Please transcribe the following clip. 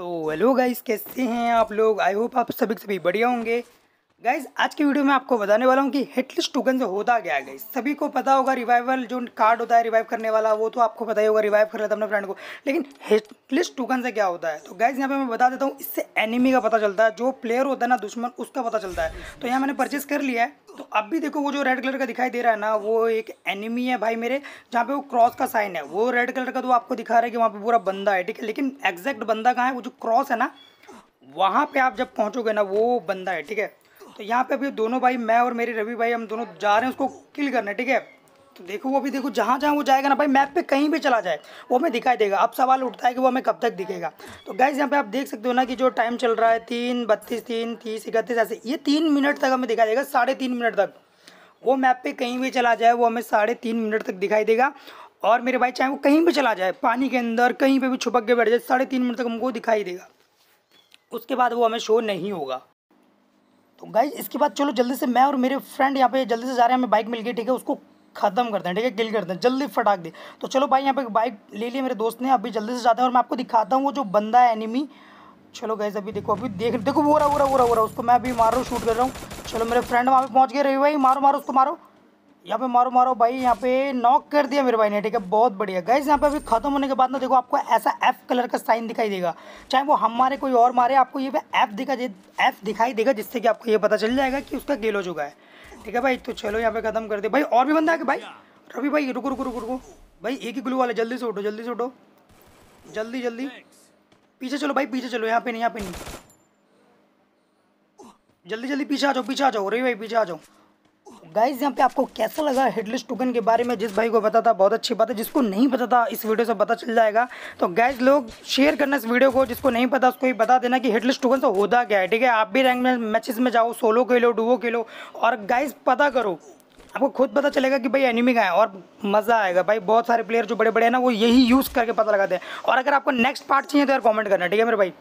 तो hello guys कैसे हैं आप लोग आई होप आप सभी सभी बढ़िया होंगे गाइस आज की वीडियो में आपको बताने वाला हूँ कि हेटलिस्ट टोकन से होता क्या गाइज़ गाइस सभी को पता होगा रिवाइवल जो कार्ड होता है रिवाइव करने वाला वो तो आपको पता ही होगा रिवाइव कर लेता अपने फ्रेंड को लेकिन हेटलिस टोकन से क्या होता है तो गाइस यहाँ पे मैं बता देता हूँ इससे एनिमी का पता चलता है जो प्लेयर होता है ना दुश्मन उसका पता चलता है तो यहाँ मैंने परचेज़ कर लिया है तो अब भी देखो वो जो रेड कलर का दिखाई दे रहा है ना वो एक एनिमी है भाई मेरे जहाँ पे वो क्रॉस का साइन है वो रेड कलर का तो आपको दिखा रहा है कि वहाँ पे पूरा बंदा है ठीक है लेकिन एग्जैक्ट बंदा कहाँ है वो जो क्रॉस है ना वहाँ पे आप जब पहुँचोगे ना वो बंदा है ठीक है तो यहाँ पे अभी दोनों भाई मैं और मेरे रवि भाई हम दोनों जा रहे हैं उसको किल करना ठीक है तो देखो वो भी देखो जहाँ जहाँ वो जाएगा ना भाई मैप पे कहीं भी चला जाए वो हमें दिखाई देगा अब सवाल उठता है कि वो हमें कब तक दिखेगा तो गैस यहाँ पे आप देख सकते हो ना कि जो टाइम चल रहा है तीन बत्तीस तीन तीस इकतीस ऐसे ये तीन मिनट तक हमें दिखाई देगा साढ़े तीन मिनट तक वो मैप पर कहीं भी चला जाए वो हमें साढ़े तीन मिनट तक दिखाई देगा और मेरे भाई चाहे वो कहीं भी चला जाए पानी के अंदर कहीं पर भी छुपक के बैठ जाए साढ़े तीन मिनट तक हमको दिखाई देगा उसके बाद वो हमें शो नहीं होगा तो गाइज इसके बाद चलो जल्दी से मैं और मेरे फ्रेंड यहाँ पे जल्दी से जा रहे हैं हमें बाइक मिल गई ठीक है उसको ख़त्म करते हैं ठीक है किल करते हैं जल्दी फटाक दी तो चलो भाई यहाँ पे बाइक ले लिया मेरे दोस्त ने अभी जल्दी से जाते हैं और मैं आपको दिखाता हूँ वो जो बंदा है एनिमी चलो गैस अभी देखो अभी देख देखो वो रहा वो रहा वो रहा वो रहा उसको मैं अभी मार रहा हूँ शूट कर रहा हूँ चलो मेरे फ्रेंड वहाँ पे पहुँच गए रही भाई मारो मारो उसको मारो यहाँ पे मारो मारो भाई यहाँ पे नॉक कर दिया मेरे भाई ने ठीक है बहुत बढ़िया गैस यहाँ पे अभी खत्म होने के बाद ना देखो आपको ऐसा एफ कलर का साइन दिखाई देगा चाहे वो हम मारे कोई और मारे आपको ये एफ दिखा एफ दिखाई देगा जिससे कि आपको ये पता चल जाएगा कि उसका गेल हो चुका है ठीक है भाई तो चलो यहाँ पे खत्म कर दे भाई और भी बंदा है भाई रवि भाई रुको रुको रुको रुको भाई एक ही ग्लू वाले जल्दी से उठो जल्दी से उठो जल्दी जल्दी पीछे चलो भाई पीछे चलो यहाँ पे नहीं यहाँ पे नहीं जल्दी जल्दी पीछे आ जाओ पीछे आ जाओ रवि भाई पीछे आ जाओ गाइज यहाँ पे आपको कैसा लगा हेडलेस टोकन के बारे में जिस भाई को पता था बहुत अच्छी बात है जिसको नहीं पता था इस वीडियो से पता चल जाएगा तो गाइज लोग शेयर करना इस वीडियो को जिसको नहीं पता उसको ही बता देना कि हेडलेस टोकन से होता क्या है ठीक है आप भी रैंक में मैचेस में जाओ सोलो खेलो डुवो खेलो और गाइज पता करो आपको खुद पता चलेगा कि भाई एनिमी का है और मज़ा आएगा भाई बहुत सारे प्लेयर जो बड़े बड़े हैं ना वो यही यूज़ करके पता लगाते हैं और अगर आपको नेक्स्ट पार्ट चाहिए तो यार कॉमेंट करना ठीक है मेरे भाई